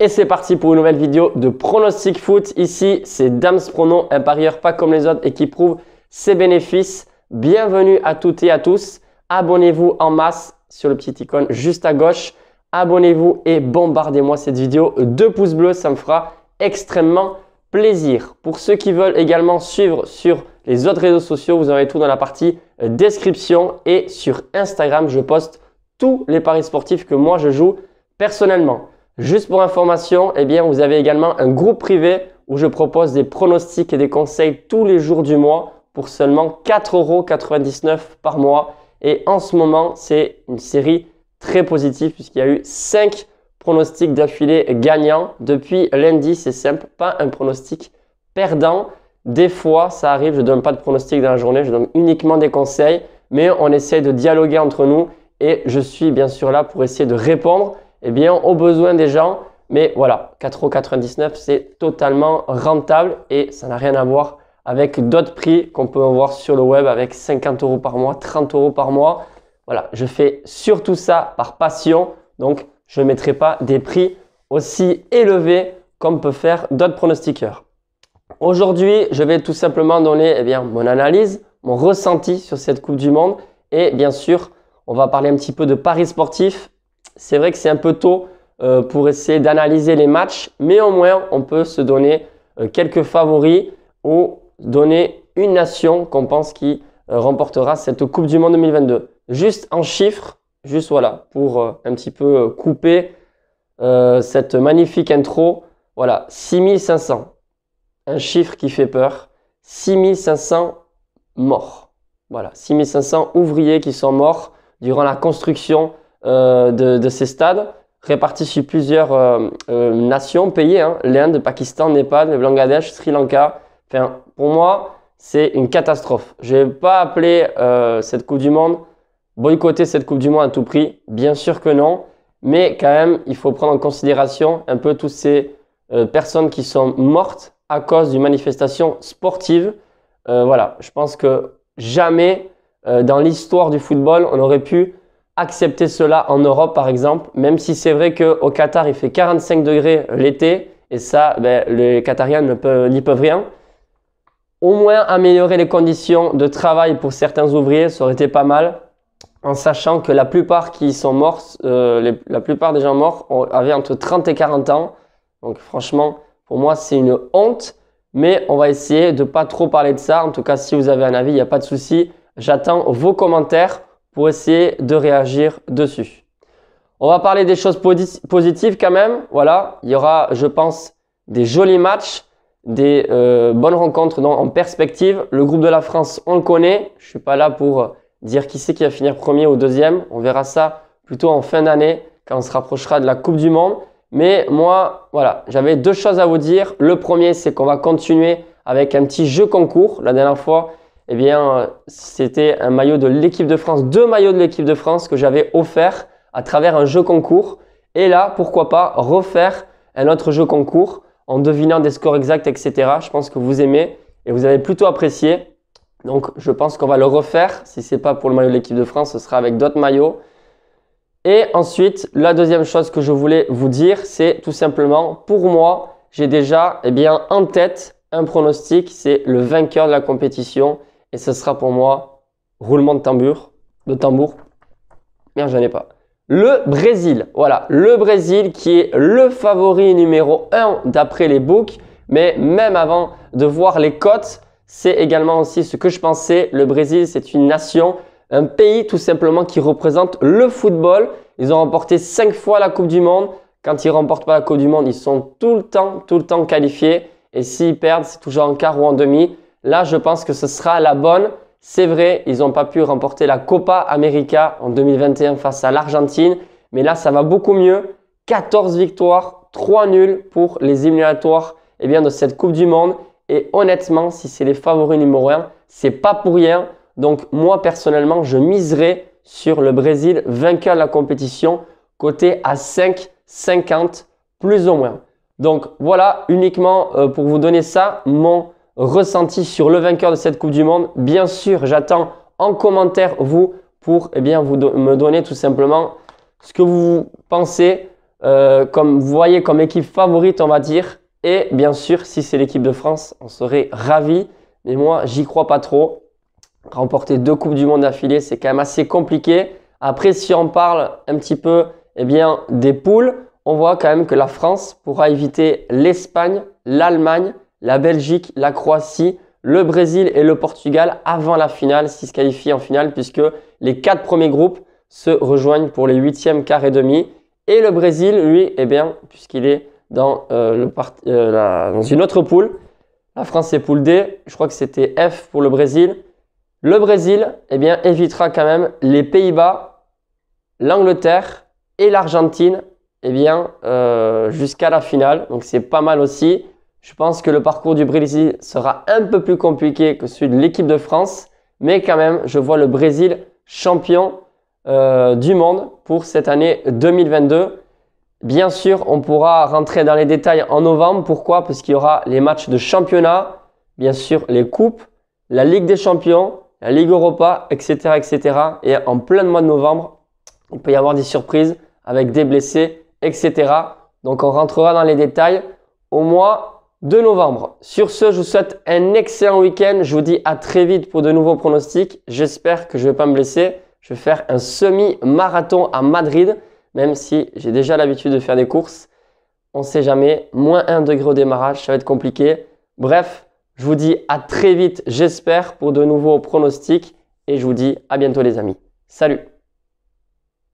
Et c'est parti pour une nouvelle vidéo de pronostic foot. Ici, c'est Dams Prono, un parieur pas comme les autres et qui prouve ses bénéfices. Bienvenue à toutes et à tous. Abonnez-vous en masse sur le petit icône juste à gauche. Abonnez-vous et bombardez-moi cette vidéo. Deux pouces bleus, ça me fera extrêmement plaisir. Pour ceux qui veulent également suivre sur les autres réseaux sociaux, vous aurez tout dans la partie description. Et sur Instagram, je poste tous les paris sportifs que moi je joue personnellement. Juste pour information, eh bien, vous avez également un groupe privé où je propose des pronostics et des conseils tous les jours du mois pour seulement 4,99€ par mois. Et en ce moment, c'est une série très positive puisqu'il y a eu 5 pronostics d'affilée gagnants depuis lundi. C'est simple, pas un pronostic perdant. Des fois, ça arrive, je ne donne pas de pronostic dans la journée, je donne uniquement des conseils, mais on essaie de dialoguer entre nous et je suis bien sûr là pour essayer de répondre eh bien, au besoin des gens. Mais voilà, 4,99€, c'est totalement rentable et ça n'a rien à voir avec d'autres prix qu'on peut avoir voir sur le web avec 50 euros par mois, 30 euros par mois. Voilà, je fais surtout ça par passion. Donc, je ne mettrai pas des prix aussi élevés comme peut faire d'autres pronostiqueurs. Aujourd'hui, je vais tout simplement donner eh bien, mon analyse, mon ressenti sur cette Coupe du Monde. Et bien sûr, on va parler un petit peu de paris sportifs c'est vrai que c'est un peu tôt euh, pour essayer d'analyser les matchs, mais au moins on peut se donner euh, quelques favoris ou donner une nation qu'on pense qui euh, remportera cette Coupe du Monde 2022. Juste en chiffres, juste voilà, pour un petit peu couper cette magnifique intro. Voilà, 6500. Un chiffre qui fait peur. 6500 morts. Voilà, 6500 ouvriers qui sont morts durant la construction euh, de, ces stades répartis sur plusieurs euh, euh, nations, pays, l'Inde, hein. l'Inde, Pakistan, Népal, le Bangladesh, Sri Lanka. Enfin, pour moi, c'est une catastrophe. Je ne vais pas appeler cette Coupe du Monde boycotter cette Coupe du Monde à tout prix Bien sûr que non, mais quand même, il faut prendre en considération un peu toutes ces personnes qui sont mortes à cause d'une manifestation sportive. voilà, je pense que jamais dans l'histoire du football, on aurait pu accepter cela en Europe, par exemple, même si c'est vrai qu'au Qatar, il fait 45 degrés l'été, et ça, ben, les Qatariens n'y peuvent, rien. Au moins améliorer les conditions de travail pour certains ouvriers, ça aurait été pas mal, en sachant que la plupart qui sont morts, euh, la plupart des gens morts avaient entre 30 et 40 ans. Donc franchement, pour moi, c'est une honte, mais on va essayer de pas trop parler de ça. En tout cas, si vous avez un avis, il n'y a pas de souci. J'attends vos commentaires pour essayer de réagir dessus. On va parler des choses positives quand même. Voilà, il y aura, je pense, des jolis matchs, des euh, bonnes rencontres en perspective. Le groupe de la France, on le connaît. Je ne suis pas là pour dire qui c'est qui va finir premier ou deuxième. On verra ça plutôt en fin d'année quand on se rapprochera de la Coupe du Monde. Mais moi, voilà, j'avais deux choses à vous dire. Le premier, c'est qu'on va continuer avec un petit jeu concours. La dernière fois, eh bien, euh, c'était un maillot de l'équipe de France, deux maillots de l'équipe de France que j'avais offert à travers un jeu concours. Et là, pourquoi pas refaire un autre jeu concours en devinant des scores exacts, etc. Je pense que vous aimez et vous avez plutôt apprécié. Donc, je pense qu'on va le refaire. Si ce n'est pas pour le maillot de l'équipe de France, ce sera avec d'autres maillots. Et ensuite, la deuxième chose que je voulais vous dire, c'est tout simplement, pour moi, j'ai déjà eh bien, en tête un pronostic, c'est le vainqueur de la compétition. Et ce sera pour moi roulement de tambour. De tambour. Merde, j'en ai pas. Le Brésil, voilà, le Brésil qui est le favori numéro 1 d'après les books, mais même avant de voir les cotes, c'est également aussi ce que je pensais. Le Brésil, c'est une nation, un pays tout simplement qui représente le football. Ils ont remporté 5 fois la Coupe du Monde. Quand ils ne remportent pas la Coupe du Monde, ils sont tout le temps, tout le temps qualifiés. Et s'ils perdent, c'est toujours en quart ou en demi. Là, je pense que ce sera la bonne. C'est vrai, ils n'ont pas pu remporter la Copa América en 2021 face à l'Argentine, mais là, ça va beaucoup mieux. 14 victoires, 3 nuls pour les éliminatoires eh bien, de cette Coupe du Monde. Et honnêtement, si c'est les favoris numéro 1, c'est pas pour rien. Donc moi personnellement, je miserai sur le Brésil vainqueur de la compétition, Côté à 5,50 plus ou moins. Donc voilà, uniquement euh, pour vous donner ça, mon ressenti sur le vainqueur de cette Coupe du Monde. Bien sûr, j'attends en commentaire vous pour eh bien, vous me donner tout simplement ce que vous pensez, euh, comme vous voyez comme équipe favorite, on va dire. Et bien sûr, si c'est l'équipe de France, on serait ravi. Mais moi, j'y crois pas trop. Remporter deux Coupes du Monde d'affilée, c'est quand même assez compliqué. Après, si on parle un petit peu eh bien, des poules, on voit quand même que la France pourra éviter l'Espagne, l'Allemagne, la Belgique, la Croatie, le Brésil et le Portugal avant la finale, s'ils se qualifient en finale, puisque les quatre premiers groupes se rejoignent pour les huitièmes, quart et demi. Et le Brésil, lui, eh bien, puisqu'il est euh, euh, dans, une autre poule, la France est poule D, je crois que c'était F pour le Brésil. Le Brésil, eh bien, évitera quand même les Pays-Bas, l'Angleterre et l'Argentine, eh bien, euh, jusqu'à la finale. Donc c'est pas mal aussi. Je pense que le parcours du Brésil sera un peu plus compliqué que celui de l'équipe de France, mais quand même, je vois le Brésil champion euh, du monde pour cette année 2022. Bien sûr, on pourra rentrer dans les détails en novembre. Pourquoi Parce qu'il y aura les matchs de championnat, bien sûr les coupes, la Ligue des champions, la Ligue Europa, etc. etc. Et en plein mois de novembre, on peut y avoir des surprises avec des blessés, etc. Donc on rentrera dans les détails. Au mois de novembre. Sur ce, je vous souhaite un excellent week-end. Je vous dis à très vite pour de nouveaux pronostics. J'espère que je ne vais pas me blesser. Je vais faire un semi-marathon à Madrid, même si j'ai déjà l'habitude de faire des courses. On ne sait jamais. Moins un degré au démarrage, ça va être compliqué. Bref, je vous dis à très vite, j'espère, pour de nouveaux pronostics. Et je vous dis à bientôt les amis. Salut